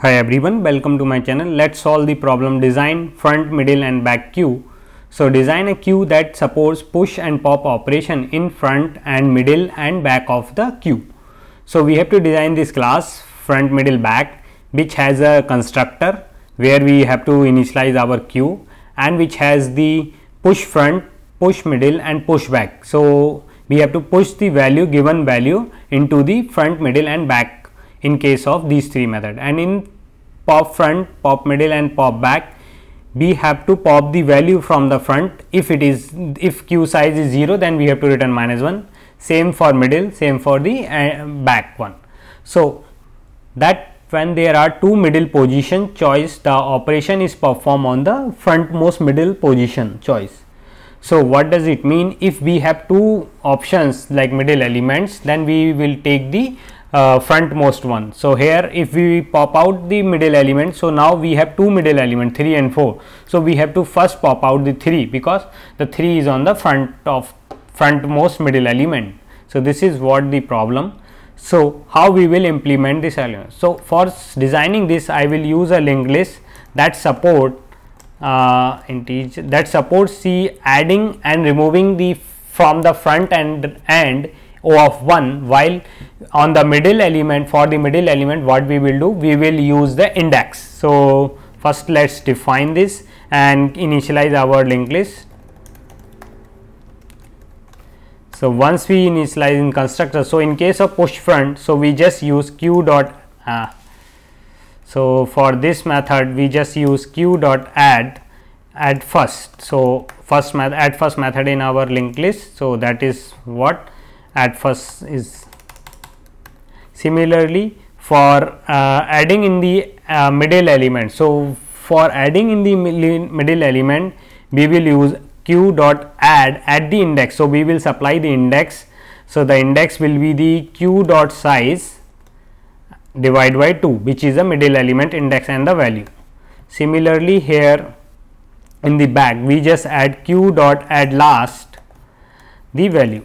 Hi everyone, welcome to my channel. Let's solve the problem design front, middle and back queue. So design a queue that supports push and pop operation in front and middle and back of the queue. So we have to design this class front, middle, back which has a constructor where we have to initialize our queue and which has the push front, push middle and push back. So we have to push the value given value into the front, middle and back in case of these three method and in pop front, pop middle and pop back we have to pop the value from the front if it is if q size is 0 then we have to return minus 1 same for middle same for the uh, back one. So, that when there are two middle position choice the operation is performed on the frontmost middle position choice. So, what does it mean if we have two options like middle elements then we will take the uh, frontmost one. So, here if we pop out the middle element, so now we have two middle element 3 and 4. So, we have to first pop out the 3 because the 3 is on the front of frontmost middle element. So, this is what the problem. So, how we will implement this element. So, for designing this I will use a linked list that support uh, integer that supports the adding and removing the from the front and end O of 1 while on the middle element for the middle element what we will do we will use the index. So, first let us define this and initialize our linked list. So, once we initialize in constructor, so in case of push front, so we just use q dot. Uh, so, for this method, we just use q dot add at first. So, first method at first method in our linked list. So, that is what at first is similarly for uh, adding in the uh, middle element. So, for adding in the middle element we will use q dot add at the index. So, we will supply the index. So, the index will be the q dot size divided by 2 which is the middle element index and the value. Similarly, here in the back we just add q dot add last the value.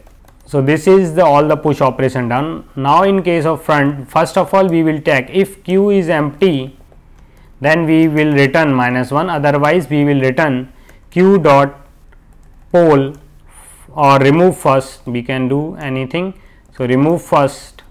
So, this is the all the push operation done. Now, in case of front, first of all we will take if q is empty, then we will return minus 1, otherwise we will return q dot pole or remove first, we can do anything. So, remove first.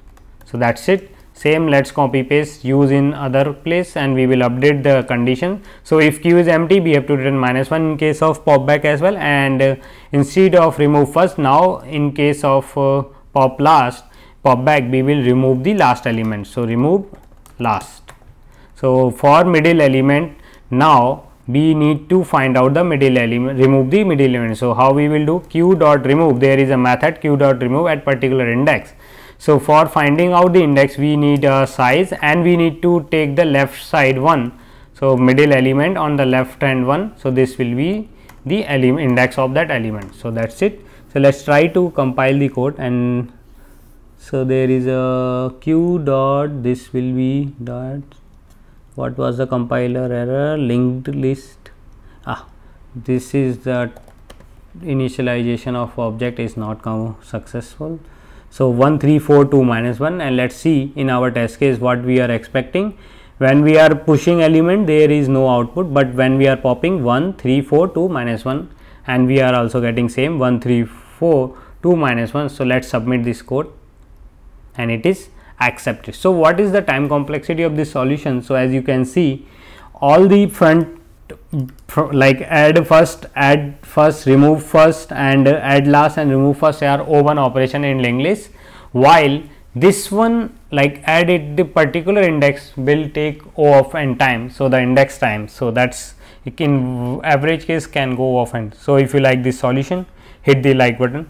So, that is it same let's copy paste use in other place and we will update the condition so if q is empty we have to return minus 1 in case of pop back as well and uh, instead of remove first now in case of uh, pop last pop back we will remove the last element so remove last so for middle element now we need to find out the middle element remove the middle element so how we will do q dot remove there is a method q dot remove at particular index so for finding out the index we need a size and we need to take the left side one. So middle element on the left hand one. So this will be the element index of that element. So that's it. So let's try to compile the code and so there is a q dot this will be dot what was the compiler error linked list ah this is the initialization of object is not successful so, 1 3 4 2 minus 1 and let us see in our test case what we are expecting. When we are pushing element there is no output, but when we are popping 1 3 4 2 minus 1 and we are also getting same 1 3 4 2 minus 1. So, let us submit this code and it is accepted. So, what is the time complexity of this solution? So, as you can see all the front like add first add first remove first and add last and remove first are o1 operation in english while this one like add it the particular index will take o of n time so the index time so that's in average case can go off and so if you like this solution hit the like button